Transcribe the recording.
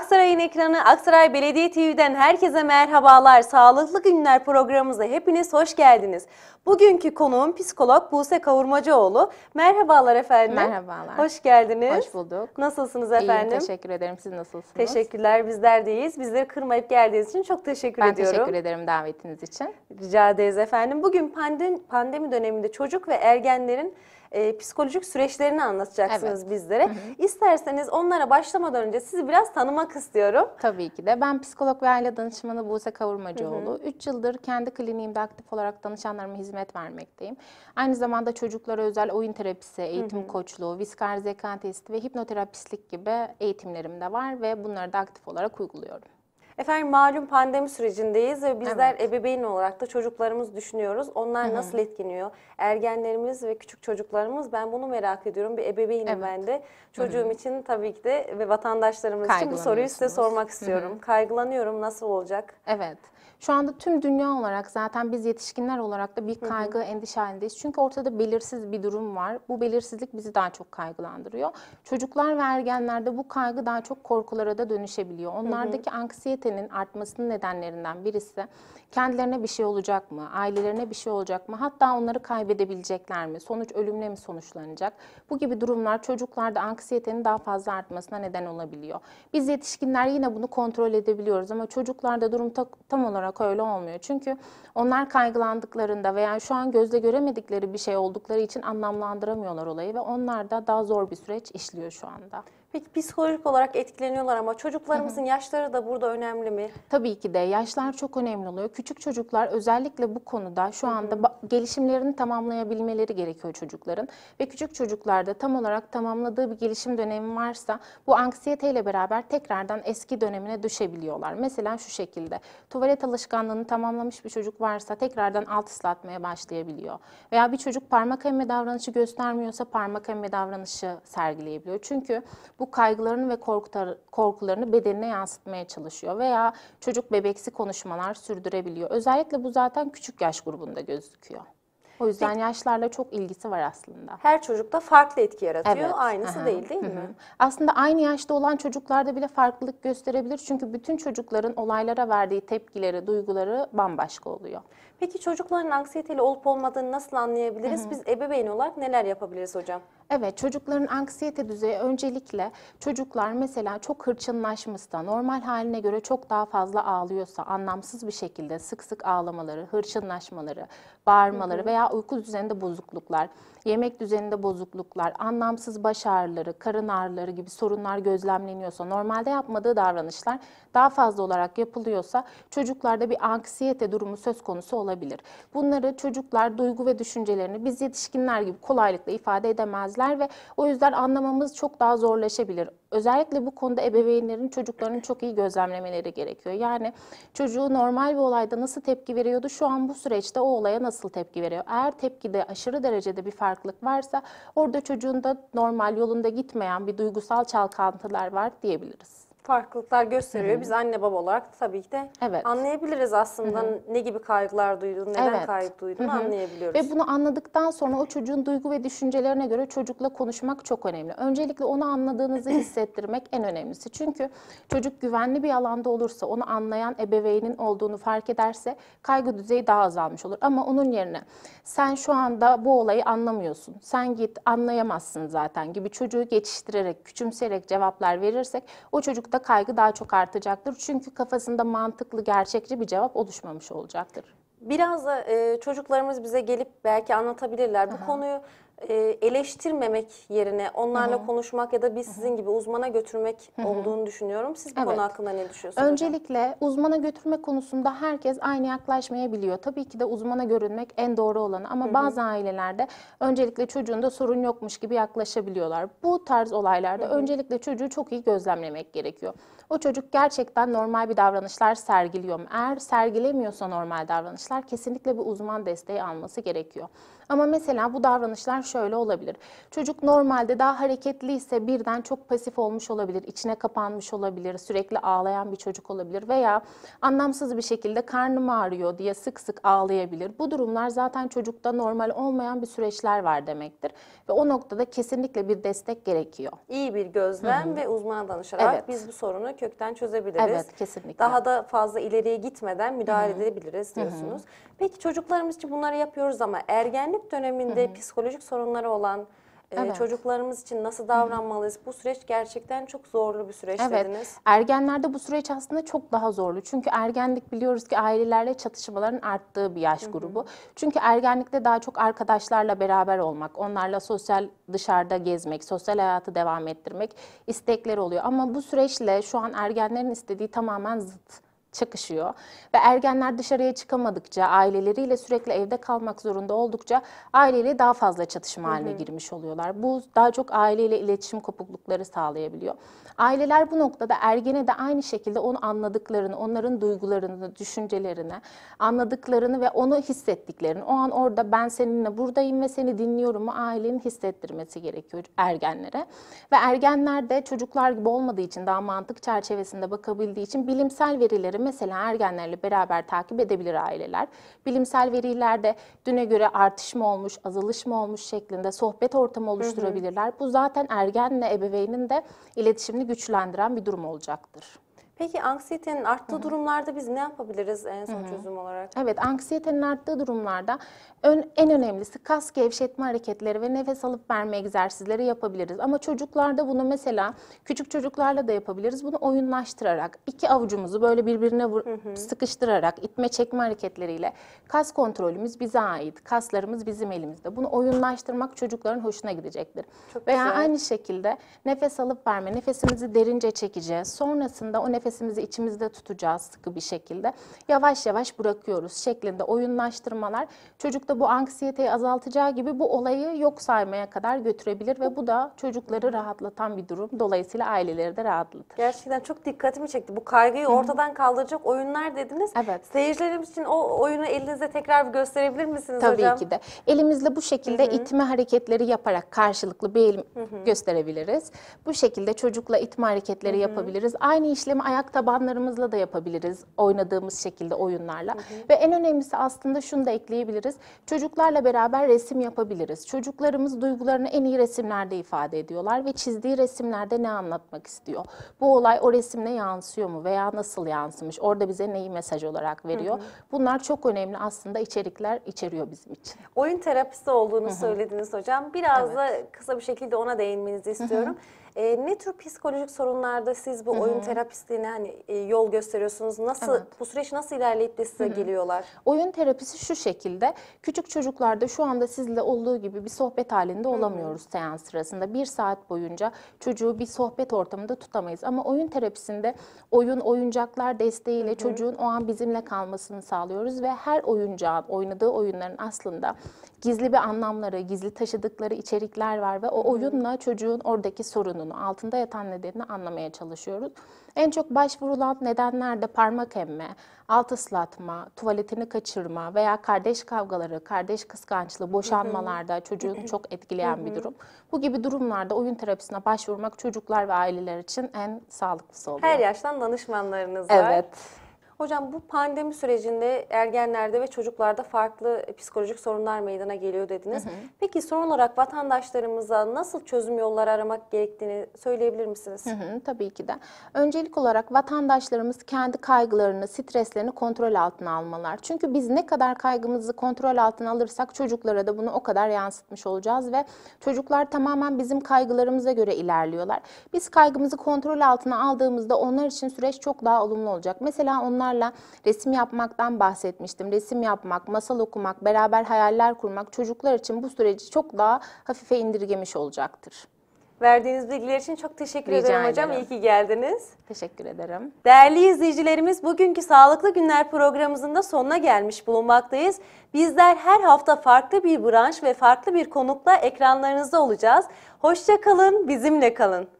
Aksaray'ın ekranı Aksaray Belediye TV'den herkese merhabalar. Sağlıklı Günler programımıza hepiniz hoş geldiniz. Bugünkü konuğum psikolog Buse Kavurmacıoğlu. Merhabalar efendim. Merhabalar. Hoş geldiniz. Hoş bulduk. Nasılsınız efendim? İyiyim, teşekkür ederim. Siz nasılsınız? Teşekkürler. Bizler deyiz. iyiyiz. Bizleri kırmayıp geldiğiniz için çok teşekkür ben ediyorum. Ben teşekkür ederim davetiniz için. Rica ederiz efendim. Bugün pandemi döneminde çocuk ve ergenlerin e, psikolojik süreçlerini anlatacaksınız evet. bizlere. Hı hı. İsterseniz onlara başlamadan önce sizi biraz tanımak istiyorum. Tabii ki de. Ben psikolog ve aile danışmanı Buse Kavurmacıoğlu. 3 yıldır kendi kliniğimde aktif olarak danışanlarıma hizmet vermekteyim. Aynı zamanda çocuklara özel oyun terapisi, eğitim hı hı. koçluğu, viskar zeka testi ve hipnoterapistlik gibi eğitimlerim de var ve bunları da aktif olarak uyguluyorum. Efendim malum pandemi sürecindeyiz ve bizler evet. ebeveyn olarak da çocuklarımız düşünüyoruz. Onlar Hı-hı. nasıl etkiniyor? Ergenlerimiz ve küçük çocuklarımız ben bunu merak ediyorum. Bir ebeveynim evet. ben de. Çocuğum Hı-hı. için tabii ki de ve vatandaşlarımız için bu soruyu size sormak istiyorum. Hı-hı. Kaygılanıyorum nasıl olacak? Evet. Şu anda tüm dünya olarak zaten biz yetişkinler olarak da bir kaygı, Hı-hı. endişe halindeyiz. Çünkü ortada belirsiz bir durum var. Bu belirsizlik bizi daha çok kaygılandırıyor. Çocuklar ve ergenlerde bu kaygı daha çok korkulara da dönüşebiliyor. Onlardaki Hı-hı. anksiyete obezitenin artmasının nedenlerinden birisi kendilerine bir şey olacak mı, ailelerine bir şey olacak mı, hatta onları kaybedebilecekler mi, sonuç ölümle mi sonuçlanacak? Bu gibi durumlar çocuklarda anksiyetenin daha fazla artmasına neden olabiliyor. Biz yetişkinler yine bunu kontrol edebiliyoruz ama çocuklarda durum ta tam olarak öyle olmuyor. Çünkü onlar kaygılandıklarında veya şu an gözle göremedikleri bir şey oldukları için anlamlandıramıyorlar olayı ve onlar da daha zor bir süreç işliyor şu anda. Peki psikolojik olarak etkileniyorlar ama çocuklarımızın yaşları da burada önemli mi? Tabii ki de yaşlar çok önemli oluyor. Küçük çocuklar özellikle bu konuda şu anda gelişimlerini tamamlayabilmeleri gerekiyor çocukların. Ve küçük çocuklarda tam olarak tamamladığı bir gelişim dönemi varsa bu anksiyeteyle beraber tekrardan eski dönemine düşebiliyorlar. Mesela şu şekilde tuvalet alışkanlığını tamamlamış bir çocuk varsa tekrardan alt ıslatmaya başlayabiliyor. Veya bir çocuk parmak emme davranışı göstermiyorsa parmak emme davranışı sergileyebiliyor. Çünkü bu kaygılarını ve korkularını bedenine yansıtmaya çalışıyor veya çocuk bebeksi konuşmalar sürdürebiliyor. Özellikle bu zaten küçük yaş grubunda gözüküyor. O yüzden yaşlarla çok ilgisi var aslında. Her çocukta farklı etki yaratıyor. Evet. Aynısı Aha. değil değil Hı-hı. mi? Aslında aynı yaşta olan çocuklarda bile farklılık gösterebilir. Çünkü bütün çocukların olaylara verdiği tepkileri, duyguları bambaşka oluyor. Peki çocukların anksiyeteli olup olmadığını nasıl anlayabiliriz? Hı hı. Biz ebeveyn olarak neler yapabiliriz hocam? Evet çocukların anksiyete düzeyi öncelikle çocuklar mesela çok hırçınlaşmışsa, normal haline göre çok daha fazla ağlıyorsa, anlamsız bir şekilde sık sık ağlamaları, hırçınlaşmaları, bağırmaları hı hı. veya uyku düzeninde bozukluklar, yemek düzeninde bozukluklar, anlamsız baş ağrıları, karın ağrıları gibi sorunlar gözlemleniyorsa, normalde yapmadığı davranışlar daha fazla olarak yapılıyorsa çocuklarda bir anksiyete durumu söz konusu olabilir olabilir. Bunları çocuklar duygu ve düşüncelerini biz yetişkinler gibi kolaylıkla ifade edemezler ve o yüzden anlamamız çok daha zorlaşabilir. Özellikle bu konuda ebeveynlerin çocuklarının çok iyi gözlemlemeleri gerekiyor. Yani çocuğu normal bir olayda nasıl tepki veriyordu şu an bu süreçte o olaya nasıl tepki veriyor? Eğer tepkide aşırı derecede bir farklılık varsa orada çocuğun da normal yolunda gitmeyen bir duygusal çalkantılar var diyebiliriz farklılıklar gösteriyor. Biz anne baba olarak tabii ki de Evet. anlayabiliriz aslında ne gibi kaygılar duyduğunu, neden Evet. kaygı duyduğunu anlayabiliyoruz. Ve bunu anladıktan sonra o çocuğun duygu ve düşüncelerine göre çocukla konuşmak çok önemli. Öncelikle onu anladığınızı hissettirmek en önemlisi. Çünkü çocuk güvenli bir alanda olursa, onu anlayan ebeveynin olduğunu fark ederse kaygı düzeyi daha azalmış olur. Ama onun yerine sen şu anda bu olayı anlamıyorsun, sen git anlayamazsın zaten gibi çocuğu geçiştirerek, küçümseyerek cevaplar verirsek o çocuk çocukta kaygı daha çok artacaktır. Çünkü kafasında mantıklı, gerçekçi bir cevap oluşmamış olacaktır. Biraz da e, çocuklarımız bize gelip belki anlatabilirler. Bu konuyu e, eleştirmemek yerine onlarla Hı-hı. konuşmak ya da biz sizin gibi uzmana götürmek Hı-hı. olduğunu düşünüyorum. Siz bu evet. konu hakkında ne düşünüyorsunuz? Öncelikle hocam? uzmana götürme konusunda herkes aynı yaklaşmayabiliyor. Tabii ki de uzmana görünmek en doğru olanı ama Hı-hı. bazı ailelerde öncelikle çocuğunda sorun yokmuş gibi yaklaşabiliyorlar. Bu tarz olaylarda Hı-hı. öncelikle çocuğu çok iyi gözlemlemek gerekiyor. O çocuk gerçekten normal bir davranışlar sergiliyor mu? Eğer sergilemiyorsa normal davranışlar kesinlikle bir uzman desteği alması gerekiyor. Ama mesela bu davranışlar şöyle olabilir. Çocuk normalde daha hareketli ise birden çok pasif olmuş olabilir, içine kapanmış olabilir, sürekli ağlayan bir çocuk olabilir veya anlamsız bir şekilde karnım ağrıyor diye sık sık ağlayabilir. Bu durumlar zaten çocukta normal olmayan bir süreçler var demektir ve o noktada kesinlikle bir destek gerekiyor. İyi bir gözlem Hı -hı. ve uzmana danışarak evet. biz bu sorunu kökten çözebiliriz. Evet, kesinlikle. Daha da fazla ileriye gitmeden müdahale Hı -hı. edebiliriz diyorsunuz. Hı -hı. Peki çocuklarımız için bunları yapıyoruz ama ergenlik ergenlik döneminde hı hı. psikolojik sorunları olan e, Evet. Çocuklarımız için nasıl davranmalıyız? Bu süreç gerçekten çok zorlu bir süreç evet. dediniz. Ergenlerde bu süreç aslında çok daha zorlu. Çünkü ergenlik biliyoruz ki ailelerle çatışmaların arttığı bir yaş grubu. Hı hı. Çünkü ergenlikte daha çok arkadaşlarla beraber olmak, onlarla sosyal dışarıda gezmek, sosyal hayatı devam ettirmek istekler oluyor. Ama bu süreçle şu an ergenlerin istediği tamamen zıt çakışıyor ve ergenler dışarıya çıkamadıkça aileleriyle sürekli evde kalmak zorunda oldukça aileyle daha fazla çatışma hı hı. haline girmiş oluyorlar. Bu daha çok aileyle iletişim kopuklukları sağlayabiliyor. Aileler bu noktada ergene de aynı şekilde onu anladıklarını, onların duygularını, düşüncelerini, anladıklarını ve onu hissettiklerini, o an orada ben seninle buradayım ve seni dinliyorum mu ailenin hissettirmesi gerekiyor ergenlere. Ve ergenler de çocuklar gibi olmadığı için daha mantık çerçevesinde bakabildiği için bilimsel verileri mesela ergenlerle beraber takip edebilir aileler. Bilimsel verilerde düne göre artış mı olmuş, azalış mı olmuş şeklinde sohbet ortamı oluşturabilirler. Hı hı. Bu zaten ergenle ebeveynin de iletişimini güçlendiren bir durum olacaktır. Peki anksiyetenin arttığı Hı-hı. durumlarda biz ne yapabiliriz en son Hı-hı. çözüm olarak? Evet anksiyetenin arttığı durumlarda ön, en önemlisi kas gevşetme hareketleri ve nefes alıp verme egzersizleri yapabiliriz. Ama çocuklarda bunu mesela küçük çocuklarla da yapabiliriz. Bunu oyunlaştırarak iki avucumuzu böyle birbirine vur, sıkıştırarak itme çekme hareketleriyle kas kontrolümüz bize ait. Kaslarımız bizim elimizde. Bunu oyunlaştırmak çocukların hoşuna gidecektir. Çok Veya güzel. aynı şekilde nefes alıp verme, nefesimizi derince çekeceğiz. Sonrasında o nefes nefesimizi içimizde tutacağız sıkı bir şekilde. Yavaş yavaş bırakıyoruz şeklinde oyunlaştırmalar çocukta bu anksiyeteyi azaltacağı gibi bu olayı yok saymaya kadar götürebilir ve bu da çocukları rahatlatan bir durum. Dolayısıyla aileleri de rahatlatır. Gerçekten çok dikkatimi çekti. Bu kaygıyı ortadan kaldıracak oyunlar dediniz. Evet. Seyircilerimiz için o oyunu elinizde tekrar gösterebilir misiniz Tabii hocam? Tabii ki de. Elimizle bu şekilde Hı-hı. itme hareketleri yaparak karşılıklı bir el Hı-hı. gösterebiliriz. Bu şekilde çocukla itme hareketleri Hı-hı. yapabiliriz. Aynı işlemi ayak ayak tabanlarımızla da yapabiliriz. Oynadığımız şekilde oyunlarla. Hı hı. Ve en önemlisi aslında şunu da ekleyebiliriz. Çocuklarla beraber resim yapabiliriz. Çocuklarımız duygularını en iyi resimlerde ifade ediyorlar ve çizdiği resimlerde ne anlatmak istiyor? Bu olay o resimle yansıyor mu veya nasıl yansımış? Orada bize neyi mesaj olarak veriyor? Hı hı. Bunlar çok önemli aslında içerikler içeriyor bizim için. Oyun terapisi olduğunu hı hı. söylediniz hocam. Biraz evet. da kısa bir şekilde ona değinmenizi istiyorum. Hı hı. E, ne tür psikolojik sorunlarda siz bu Hı -hı. oyun terapistliğine hani e, yol gösteriyorsunuz? Nasıl evet. bu süreç nasıl ilerleyip de size Hı -hı. geliyorlar? Oyun terapisi şu şekilde. Küçük çocuklarda şu anda sizle olduğu gibi bir sohbet halinde Hı -hı. olamıyoruz seans sırasında. Bir saat boyunca çocuğu bir sohbet ortamında tutamayız. Ama oyun terapisinde oyun oyuncaklar desteğiyle Hı -hı. çocuğun o an bizimle kalmasını sağlıyoruz ve her oyuncağın oynadığı oyunların aslında gizli bir anlamları, gizli taşıdıkları içerikler var ve o oyunla çocuğun oradaki sorunu sorununu, altında yatan nedenini anlamaya çalışıyoruz. En çok başvurulan nedenler de parmak emme, alt ıslatma, tuvaletini kaçırma veya kardeş kavgaları, kardeş kıskançlığı, boşanmalarda çocuğun çok etkileyen bir durum. Bu gibi durumlarda oyun terapisine başvurmak çocuklar ve aileler için en sağlıklısı oluyor. Her yaştan danışmanlarınız var. Evet. Hocam bu pandemi sürecinde ergenlerde ve çocuklarda farklı e, psikolojik sorunlar meydana geliyor dediniz. Hı hı. Peki son olarak vatandaşlarımıza nasıl çözüm yolları aramak gerektiğini söyleyebilir misiniz? Hı hı, tabii ki de. Öncelik olarak vatandaşlarımız kendi kaygılarını, streslerini kontrol altına almalar. Çünkü biz ne kadar kaygımızı kontrol altına alırsak çocuklara da bunu o kadar yansıtmış olacağız ve çocuklar tamamen bizim kaygılarımıza göre ilerliyorlar. Biz kaygımızı kontrol altına aldığımızda onlar için süreç çok daha olumlu olacak. Mesela onlar onlarla resim yapmaktan bahsetmiştim. Resim yapmak, masal okumak, beraber hayaller kurmak çocuklar için bu süreci çok daha hafife indirgemiş olacaktır. Verdiğiniz bilgiler için çok teşekkür Rica ederim hocam. Ederim. İyi ki geldiniz. Teşekkür ederim. Değerli izleyicilerimiz bugünkü Sağlıklı Günler programımızın da sonuna gelmiş bulunmaktayız. Bizler her hafta farklı bir branş ve farklı bir konukla ekranlarınızda olacağız. Hoşçakalın, bizimle kalın.